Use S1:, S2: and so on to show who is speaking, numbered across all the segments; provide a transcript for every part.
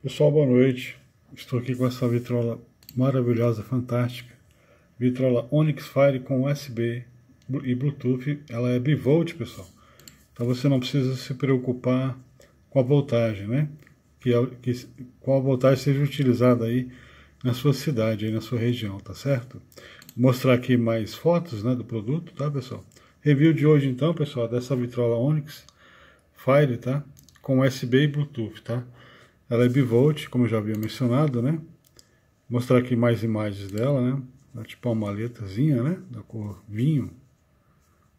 S1: Pessoal, boa noite. Estou aqui com essa vitrola maravilhosa, fantástica. Vitrola Onyx Fire com USB e Bluetooth. Ela é bivolt, pessoal. Então você não precisa se preocupar com a voltagem, né? Que, é que qual voltagem seja utilizada aí na sua cidade, aí na sua região, tá certo? Vou mostrar aqui mais fotos, né, do produto, tá, pessoal? Review de hoje, então, pessoal, dessa vitrola Onyx Fire, tá? Com USB e Bluetooth, tá? Ela é bivolt, como eu já havia mencionado, né? Vou mostrar aqui mais imagens dela, né? Ela é tipo uma maletazinha, né? Da cor vinho.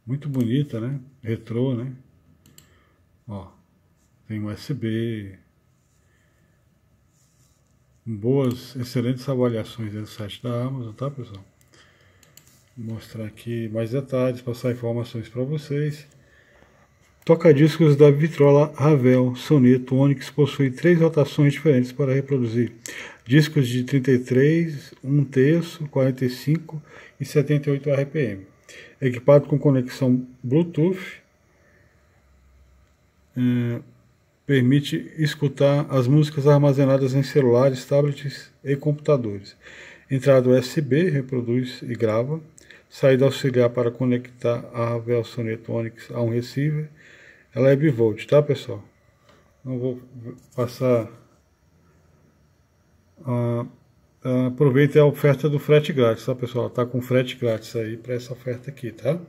S1: Muito bonita, né? Retrô, né? Ó, tem USB. Boas, excelentes avaliações do site da Amazon, tá pessoal? Vou mostrar aqui mais detalhes, passar informações para vocês. Toca-discos da Vitrola Ravel Soneto Onix possui três rotações diferentes para reproduzir. Discos de 33, 1 terço, 45 e 78 RPM. Equipado com conexão Bluetooth, é, permite escutar as músicas armazenadas em celulares, tablets e computadores. Entrada USB, reproduz e grava. Saída auxiliar para conectar a Ravel Soneto Onix a um receiver ela é bivolt, tá pessoal? Não vou passar. Ah, aproveita a oferta do frete grátis, tá pessoal? Ela tá com frete grátis aí para essa oferta aqui, tá?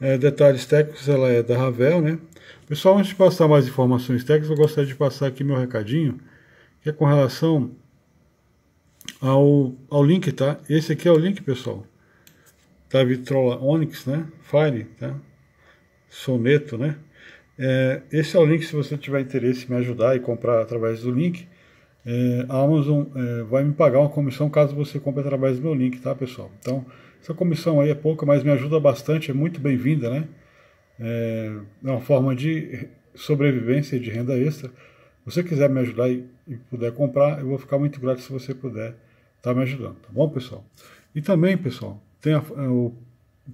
S1: É, detalhes técnicos, ela é da Ravel, né? Pessoal, antes de passar mais informações técnicas, eu gostaria de passar aqui meu recadinho, que é com relação ao, ao link, tá? Esse aqui é o link, pessoal. Da Vitrola Onyx, né? Fire, tá? Soneto, né? É, esse é o link, se você tiver interesse em me ajudar e comprar através do link, é, a Amazon é, vai me pagar uma comissão caso você compre através do meu link, tá pessoal? Então, essa comissão aí é pouca, mas me ajuda bastante, é muito bem-vinda, né? É, é uma forma de sobrevivência e de renda extra. Se você quiser me ajudar e, e puder comprar, eu vou ficar muito grato se você puder estar tá me ajudando, tá bom, pessoal? E também, pessoal, tem a, é, o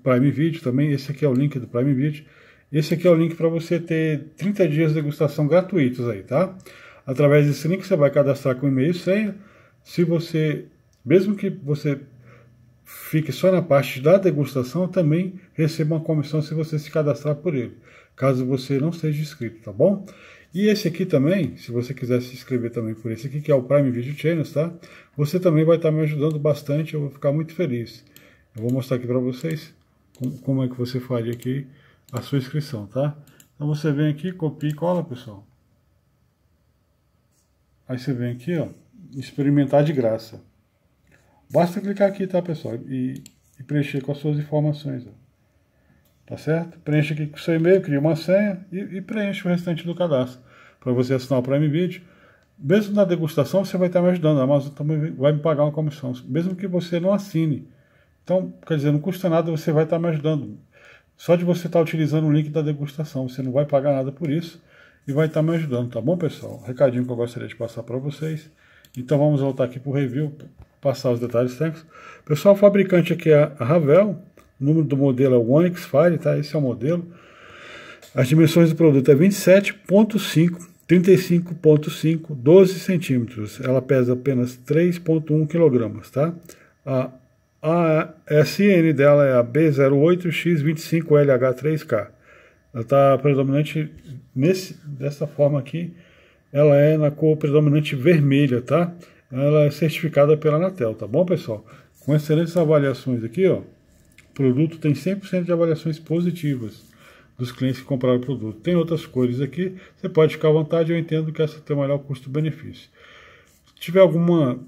S1: Prime Video também, esse aqui é o link do Prime Video esse aqui é o link para você ter 30 dias de degustação gratuitos aí, tá? Através desse link você vai cadastrar com e-mail e senha. Se você, mesmo que você fique só na parte da degustação, também receba uma comissão se você se cadastrar por ele, caso você não seja inscrito, tá bom? E esse aqui também, se você quiser se inscrever também por esse aqui, que é o Prime Video Channels, tá? Você também vai estar me ajudando bastante, eu vou ficar muito feliz. Eu vou mostrar aqui para vocês como é que você faria aqui a sua inscrição, tá? Então você vem aqui, copia e cola, pessoal. Aí você vem aqui, ó, experimentar de graça. Basta clicar aqui, tá, pessoal? E, e preencher com as suas informações, ó. Tá certo? Preenche aqui com o seu e-mail, cria uma senha e, e preenche o restante do cadastro para você assinar o Prime Video. Mesmo na degustação, você vai estar me ajudando. A Amazon também vai me pagar uma comissão, mesmo que você não assine. Então, quer dizer, não custa nada, você vai estar me ajudando. Só de você estar tá utilizando o link da degustação, você não vai pagar nada por isso e vai estar tá me ajudando, tá bom, pessoal? Recadinho que eu gostaria de passar para vocês. Então vamos voltar aqui para o review, passar os detalhes técnicos. Pessoal, o fabricante aqui é a Ravel, o número do modelo é o Onyx Fire, tá? Esse é o modelo. As dimensões do produto é 27.5 35.5, 12 centímetros. Ela pesa apenas 3.1 kg, tá? A a SN dela é a B08X25LH3K. Ela está predominante nesse, dessa forma aqui. Ela é na cor predominante vermelha, tá? Ela é certificada pela Anatel, tá bom, pessoal? Com excelentes avaliações aqui, ó. O produto tem 100% de avaliações positivas dos clientes que compraram o produto. Tem outras cores aqui, você pode ficar à vontade, eu entendo que essa tem o melhor custo-benefício. Se tiver alguma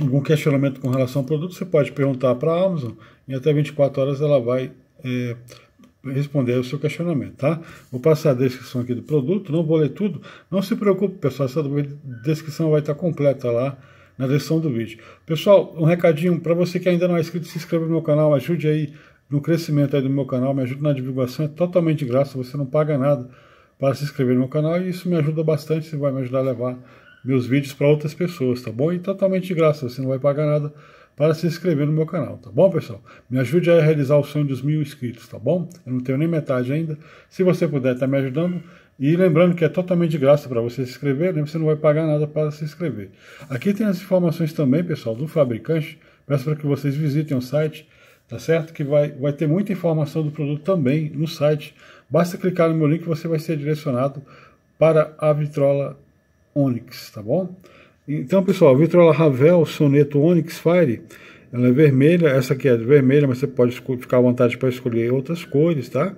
S1: algum questionamento com relação ao produto, você pode perguntar para a Amazon e até 24 horas ela vai é, responder o seu questionamento, tá? Vou passar a descrição aqui do produto, não vou ler tudo. Não se preocupe, pessoal, essa descrição vai estar completa lá na descrição do vídeo. Pessoal, um recadinho para você que ainda não é inscrito, se inscreva no meu canal, ajude aí no crescimento aí do meu canal, me ajude na divulgação, é totalmente de graça, você não paga nada para se inscrever no meu canal e isso me ajuda bastante, você vai me ajudar a levar meus vídeos para outras pessoas, tá bom? E totalmente de graça, você não vai pagar nada para se inscrever no meu canal, tá bom, pessoal? Me ajude a realizar o sonho dos mil inscritos, tá bom? Eu não tenho nem metade ainda. Se você puder, tá me ajudando. E lembrando que é totalmente de graça para você se inscrever, né? você não vai pagar nada para se inscrever. Aqui tem as informações também, pessoal, do fabricante. Peço para que vocês visitem o site, tá certo? Que vai, vai ter muita informação do produto também no site. Basta clicar no meu link e você vai ser direcionado para a vitrola Onyx, tá bom? Então, pessoal, vitrola Ravel, soneto Onyx Fire, ela é vermelha, essa aqui é vermelha, mas você pode ficar à vontade para escolher outras cores, tá?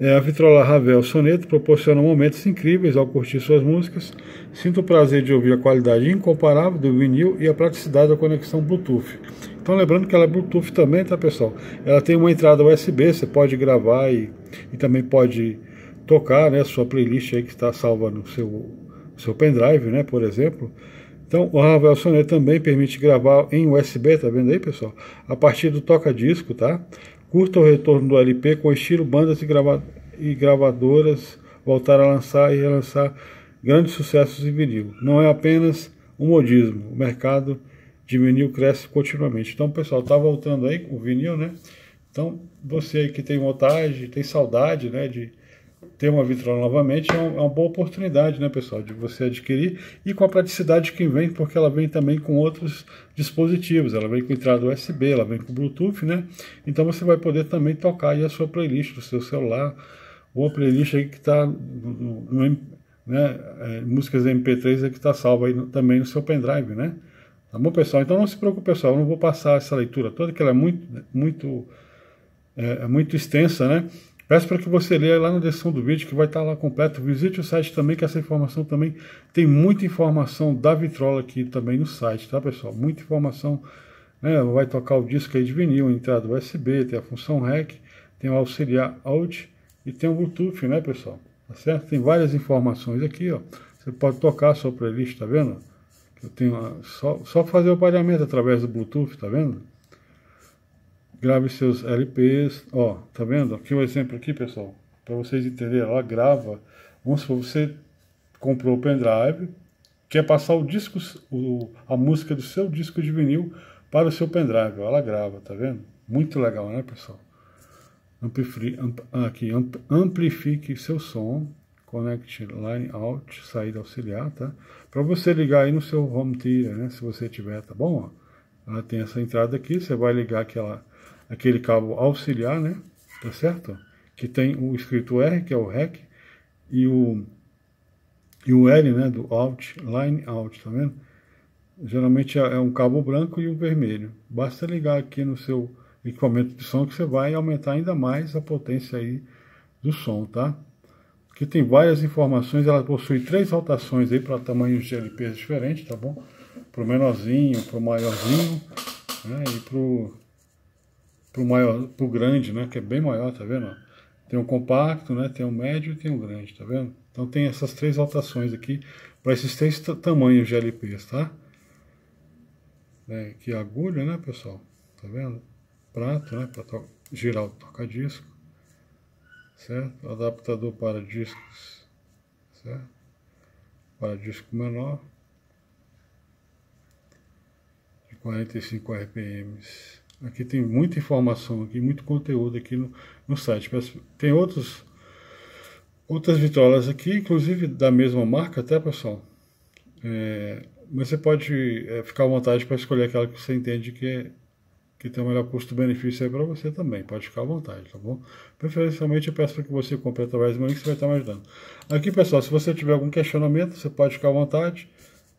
S1: É, a vitrola Ravel Soneto proporciona momentos incríveis ao curtir suas músicas. Sinto o prazer de ouvir a qualidade incomparável do vinil e a praticidade da conexão Bluetooth. Então, lembrando que ela é Bluetooth também, tá pessoal? Ela tem uma entrada USB, você pode gravar e, e também pode tocar né, a sua playlist aí que está salva no seu seu pendrive, né, por exemplo. Então, o Ravel Sonet também permite gravar em USB, tá vendo aí, pessoal? A partir do toca-disco, tá? Curta o retorno do LP com estilo bandas e, grava e gravadoras voltar a lançar e relançar grandes sucessos em vinil. Não é apenas um modismo, o mercado de vinil cresce continuamente. Então, pessoal, tá voltando aí com o vinil, né? Então, você aí que tem vontade, tem saudade, né, de ter uma vitrola novamente é, é, uma boa oportunidade, né, pessoal, de você adquirir e com a praticidade que vem, porque ela vem também com outros dispositivos, ela vem com entrada USB, ela vem com Bluetooth, né? Então você vai poder também tocar aí a sua playlist do seu celular, ou a playlist aí que está né, é, músicas MP3 que está salva aí no, também no seu pendrive, né? Tá bom, pessoal? Então não se preocupe, pessoal, eu não vou passar essa leitura toda, que ela é muito, muito, é, é muito extensa, né? Peço para que você leia lá na descrição do vídeo que vai estar lá completo. Visite o site também, que essa informação também tem muita informação da vitrola aqui também no site, tá pessoal? Muita informação, né? Vai tocar o disco aí de vinil, entrada USB, tem a função REC, tem o auxiliar AUD e tem o Bluetooth, né pessoal? Tá certo? Tem várias informações aqui, ó. Você pode tocar a sua playlist, tá vendo? Eu tenho só, só fazer o pareamento através do Bluetooth, tá vendo? grave seus LPs, ó, tá vendo? Aqui um exemplo aqui, pessoal, para vocês entenderem, Ela grava, vamos supor, você comprou o pendrive, quer passar o disco, o, a música do seu disco de vinil para o seu pendrive, ela grava, tá vendo? Muito legal, né, pessoal? Amplifri, amp, aqui, amp, amplifique seu som, Connect Line Out, saída auxiliar, tá? Para você ligar aí no seu home theater, né, se você tiver, tá bom? Ó, ela tem essa entrada aqui, você vai ligar aquela aquele cabo auxiliar, né? Tá certo? Que tem o escrito R, que é o REC, e o, e o L, né? Do Out, Line Out, tá vendo? Geralmente é, é um cabo branco e um vermelho. Basta ligar aqui no seu equipamento de som que você vai aumentar ainda mais a potência aí do som, tá? Que tem várias informações, ela possui três rotações aí para tamanhos de LPs diferentes, tá bom? o menorzinho, o maiorzinho, né? E para pro maior, pro grande, né? Que é bem maior, tá vendo? Tem um compacto, né? Tem um médio e tem um grande, tá vendo? Então tem essas três rotações aqui para esses três tamanhos de LPs, tá? Né? Que é agulha, né, pessoal? Tá vendo? Prato, né? Para girar o toca-disco, certo? Adaptador para discos, certo? Para disco menor de 45 RPMs. Aqui tem muita informação, aqui, muito conteúdo aqui no, no site. Tem outros, outras vitrolas aqui, inclusive da mesma marca, até tá, pessoal. É, mas você pode é, ficar à vontade para escolher aquela que você entende que, é, que tem o melhor custo-benefício aí para você também. Pode ficar à vontade, tá bom? Preferencialmente eu peço para que você compre através do meu link, você vai estar me ajudando. Aqui, pessoal, se você tiver algum questionamento, você pode ficar à vontade,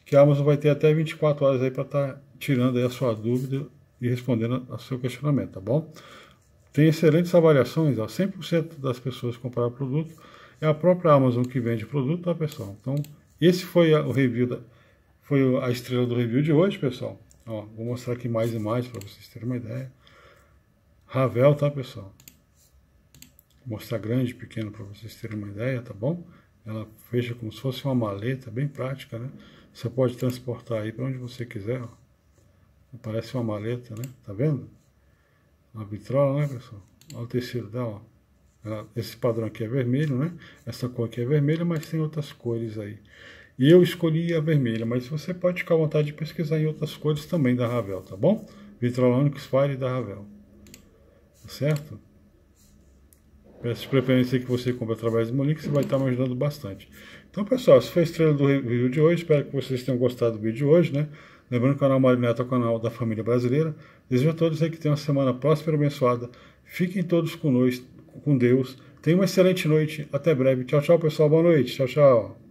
S1: que a Amazon vai ter até 24 horas aí para estar tirando aí a sua dúvida e respondendo ao seu questionamento, tá bom? Tem excelentes avaliações, ó, 100% das pessoas que compraram o produto é a própria Amazon que vende o produto, tá, pessoal? Então, esse foi a, o review, da, foi a estrela do review de hoje, pessoal. Ó, vou mostrar aqui mais e mais para vocês terem uma ideia. Ravel, tá, pessoal? Vou mostrar grande e pequeno para vocês terem uma ideia, tá bom? Ela fecha como se fosse uma maleta, bem prática, né? Você pode transportar aí para onde você quiser, ó. Parece uma maleta, né? Tá vendo? Uma vitrola, né, pessoal? Olha o tecido dela, ó. Esse padrão aqui é vermelho, né? Essa cor aqui é vermelha, mas tem outras cores aí. E eu escolhi a vermelha, mas você pode ficar à vontade de pesquisar em outras cores também da Ravel, tá bom? Vitrola Onyx Fire da Ravel. Tá certo? Peço de preferência que você compre através do meu link, você vai estar me ajudando bastante. Então, pessoal, essa foi a estrela do vídeo de hoje. Espero que vocês tenham gostado do vídeo de hoje, né? Lembrando que o canal Mário Neto é o canal da família brasileira. Desejo a todos aí que tenham uma semana próspera e abençoada. Fiquem todos conosco, com Deus. Tenham uma excelente noite. Até breve. Tchau, tchau, pessoal. Boa noite. Tchau, tchau.